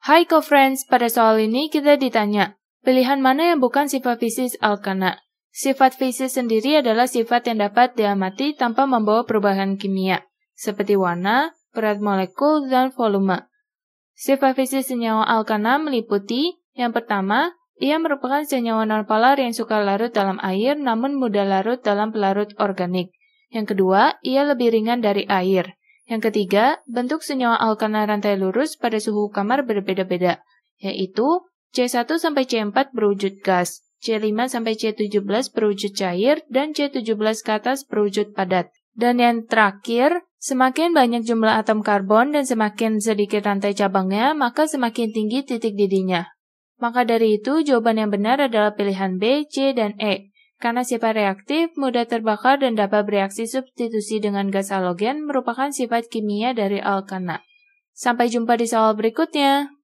Hai co-friends, pada soal ini kita ditanya, pilihan mana yang bukan sifat fisik alkana? Sifat fisik sendiri adalah sifat yang dapat diamati tanpa membawa perubahan kimia, seperti warna, berat molekul, dan volume. Sifat fisik senyawa alkana meliputi, yang pertama, ia merupakan senyawa nonpolar yang suka larut dalam air namun mudah larut dalam pelarut organik. Yang kedua, ia lebih ringan dari air. Yang ketiga, bentuk senyawa alkana rantai lurus pada suhu kamar berbeda-beda, yaitu C1 sampai C4 berwujud gas, C5 sampai C17 berwujud cair, dan C17 ke atas berwujud padat. Dan yang terakhir, semakin banyak jumlah atom karbon dan semakin sedikit rantai cabangnya, maka semakin tinggi titik didihnya. Maka dari itu, jawaban yang benar adalah pilihan B, C, dan E. Karena sifat reaktif, mudah terbakar dan dapat bereaksi substitusi dengan gas halogen merupakan sifat kimia dari alkana. Sampai jumpa di soal berikutnya.